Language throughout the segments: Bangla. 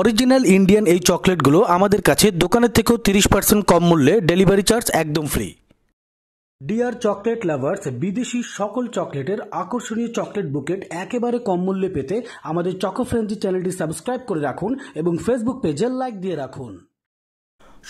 অরিজিনাল ইন্ডিয়ান এই চকলেটগুলো আমাদের কাছে দোকানের থেকেও তিরিশ পার্সেন্ট কম মূল্যে ডেলিভারি চার্জ একদম ফ্রি ডিয়ার চকলেট লাভার্স বিদেশি সকল চকলেটের আকর্ষণীয় চকলেট বুকেট একেবারে কম মূল্যে পেতে আমাদের চকো ফ্রেন্ডি চ্যানেলটি সাবস্ক্রাইব করে রাখুন এবং ফেসবুক পেজে লাইক দিয়ে রাখুন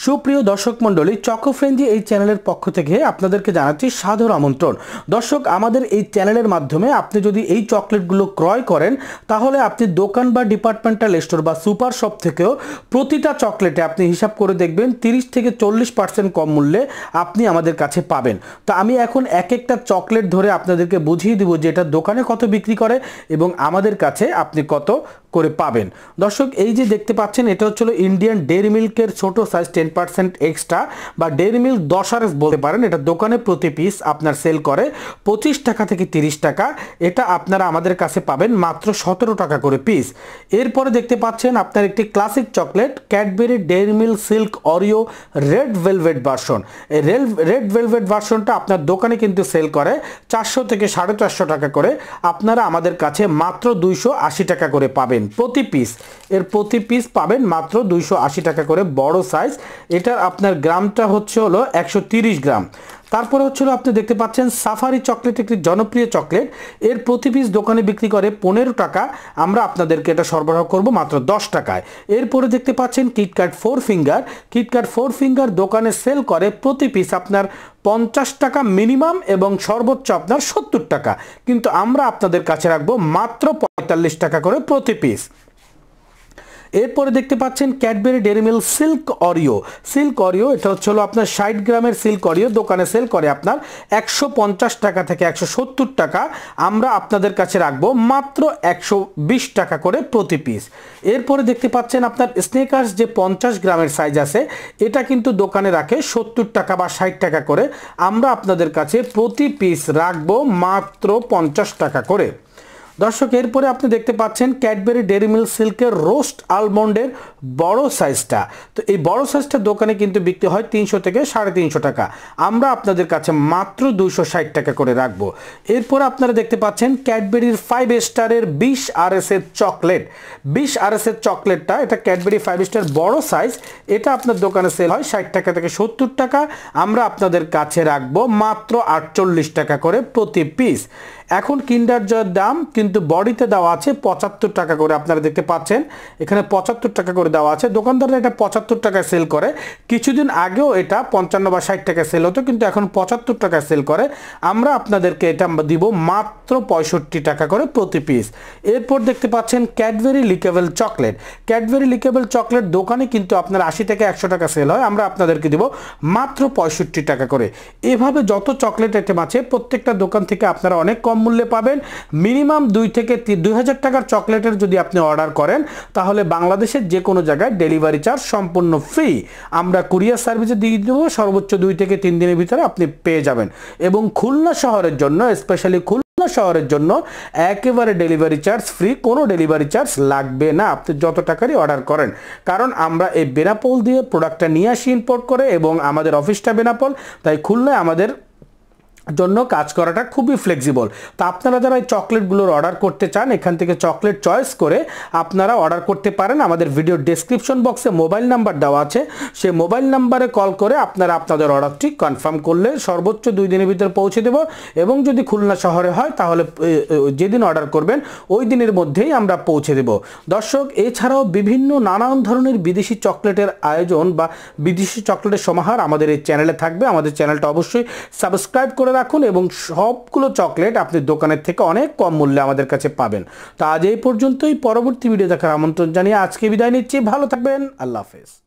সুপ্রিয় দর্শক মণ্ডলী চকোফ্রেঞ্জি এই চ্যানেলের পক্ষ থেকে আপনাদেরকে জানাচ্ছি সাদর আমন্ত্রণ দর্শক আমাদের এই চ্যানেলের মাধ্যমে আপনি যদি এই চকলেটগুলো ক্রয় করেন তাহলে আপনি দোকান বা ডিপার্টমেন্টাল স্টোর বা সুপার শপ থেকেও প্রতিটা চকলেটে আপনি হিসাব করে দেখবেন 30 থেকে চল্লিশ পার্সেন্ট কম মূল্যে আপনি আমাদের কাছে পাবেন তো আমি এখন এক একটা চকলেট ধরে আপনাদেরকে বুঝিয়ে দেবো যে এটা দোকানে কত বিক্রি করে এবং আমাদের কাছে আপনি কত করে পাবেন দর্শক এই যে দেখতে পাচ্ছেন এটা হচ্ছিল ইন্ডিয়ান ডেরি মিল্কের ছোট সাইজ টেন পার্সেন্ট এক্সট্রা বা ডেরি মিল্ক দশ আর বলতে পারেন এটা দোকানে প্রতি পিস আপনার সেল করে পঁচিশ টাকা থেকে তিরিশ টাকা এটা আপনারা আমাদের কাছে পাবেন মাত্র সতেরো টাকা করে পিস এরপরে দেখতে পাচ্ছেন আপনার একটি classic chocolate Cadbury dairy milk silk Oreo red velvet version এই রেড ভেলভেট ভার্সনটা আপনার দোকানে কিন্তু সেল করে চারশো থেকে সাড়ে চারশো টাকা করে আপনারা আমাদের কাছে মাত্র দুইশো আশি টাকা করে পাবেন প্রতি পিস এর প্রতি পিস পাবেন মাত্র দুইশো আশি টাকা করে বড় সাইজ এটার আপনার গ্রামটা হচ্ছে হলো একশো গ্রাম তারপরে হচ্ছিলো আপনি দেখতে পাচ্ছেন সাফারি চকলেট একটি জনপ্রিয় চকলেট এর প্রতি পিস দোকানে বিক্রি করে পনেরো টাকা আমরা আপনাদেরকে এটা সরবরাহ করব মাত্র দশ টাকায় এরপরে দেখতে পাচ্ছেন KitKat four finger KitKat four finger দোকানে সেল করে প্রতি পিস আপনার পঞ্চাশ টাকা মিনিমাম এবং সর্বোচ্চ আপনার সত্তর টাকা কিন্তু আমরা আপনাদের কাছে রাখবো মাত্র পঁয়তাল্লিশ টাকা করে প্রতি পিস এরপরে দেখতে পাচ্ছেন Cadbury dairy milk milk silk Oreo silk Oreo এটা হচ্ছে হলো আপনার ষাট গ্রামের সিল্ক অরিও দোকানে সেল করে আপনার একশো টাকা থেকে একশো টাকা আমরা আপনাদের কাছে রাখবো মাত্র একশো টাকা করে প্রতি পিস এরপরে দেখতে পাচ্ছেন আপনার স্নেকার্স যে পঞ্চাশ গ্রামের সাইজ আছে এটা কিন্তু দোকানে রাখে সত্তর টাকা বা ষাট টাকা করে আমরা আপনাদের কাছে প্রতি পিস রাখবো মাত্র পঞ্চাশ টাকা করে দর্শক এরপরে আপনি দেখতে পাচ্ছেন ক্যাডবেরি ডেরি মিল্ক সিল্কের রোস্ট আলমন্ডের বড় সাইজটা তো এই বড় সাইজটা দোকানে কিন্তু বিক্রি হয় তিনশো থেকে সাড়ে তিনশো টাকা আমরা আপনাদের কাছে মাত্র দুশো ষাট টাকা করে রাখবো এরপর আপনারা দেখতে পাচ্ছেন ক্যাডবেরির ফাইভ স্টারের বিশ আর এর চকলেট বিশ আর এর চকলেটটা এটা ক্যাডবেরি ফাইভ স্টার বড় সাইজ এটা আপনার দোকানে সেল হয় ষাট টাকা থেকে সত্তর টাকা আমরা আপনাদের কাছে রাখবো মাত্র আটচল্লিশ টাকা করে প্রতি পিস এখন কিন্ডার জয়ের দাম কিন্তু বডিতে দেওয়া আছে পঁচাত্তর টাকা করে আপনারা দেখতে পাচ্ছেন এখানে পঁচাত্তর টাকা করে দেওয়া আছে দোকানদাররা এটা পঁচাত্তর টাকায় সেল করে কিছুদিন আগেও এটা পঞ্চান্ন বা ষাট টাকায় সেল হতো কিন্তু এখন পঁচাত্তর টাকায় সেল করে আমরা আপনাদেরকে এটা আমরা দিব মাত্র পঁয়ষট্টি টাকা করে প্রতি পিস এরপর দেখতে পাচ্ছেন Cadbury lickable chocolate Cadbury lickable chocolate দোকানে কিন্তু আপনার আশি থেকে একশো টাকা সেল হয় আমরা আপনাদেরকে দিব মাত্র পঁয়ষট্টি টাকা করে এভাবে যত চকলেট আইটেম আছে প্রত্যেকটা দোকান থেকে আপনারা অনেক কম মূল্যে পাবেন মিনিমাম দুই থেকে দুই হাজার টাকার চকলেটের যদি আপনি অর্ডার করেন তাহলে বাংলাদেশের যে কোনো জায়গায় ডেলিভারি চার্জ সম্পূর্ণ ফ্রি আমরা কুরিয়ার সার্ভিসে দিয়ে দেবো সর্বোচ্চ দুই থেকে তিন দিনের ভিতরে আপনি পেয়ে যাবেন এবং খুলনা শহরের জন্য স্পেশালি খুলনা শহরের জন্য একেবারে ডেলিভারি চার্জ ফ্রি কোনো ডেলিভারি চার্জ লাগবে না আপনি যত টাকারই অর্ডার করেন কারণ আমরা এই বেনাপোল দিয়ে প্রোডাক্টটা নিয়ে আসি ইম্পোর্ট করে এবং আমাদের অফিসটা বেনাপোল তাই খুলনায় আমাদের জন্য কাজ করাটা খুবই ফ্লেক্সিবল তো আপনারা যারা এই চকলেটগুলোর অর্ডার করতে চান এখান থেকে চকলেট চয়েস করে আপনারা অর্ডার করতে পারেন আমাদের ভিডিও ডেসক্রিপশন বক্সে মোবাইল নাম্বার দেওয়া আছে সে মোবাইল নাম্বারে কল করে আপনারা আপনাদের অর্ডারটি কনফার্ম করলে সর্বোচ্চ দুই দিনের ভিতরে পৌঁছে দেব এবং যদি খুলনা শহরে হয় তাহলে যেদিন অর্ডার করবেন ওই দিনের মধ্যেই আমরা পৌঁছে দেব দর্শক এছাড়াও বিভিন্ন নানান ধরনের বিদেশি চকলেটের আয়োজন বা বিদেশি চকলেটের সমাহার আমাদের এই চ্যানেলে থাকবে আমাদের চ্যানেলটা অবশ্যই সাবস্ক্রাইব করে রাখুন এবং সবগুলো চকলেট আপনি দোকানের থেকে অনেক কম মূল্যে আমাদের কাছে পাবেন তো আজ এই পর্যন্তই পরবর্তী ভিডিও দেখার আমন্ত্রণ জানিয়ে আজকে বিদায় নিচ্ছি ভালো থাকবেন আল্লাহ হাফেজ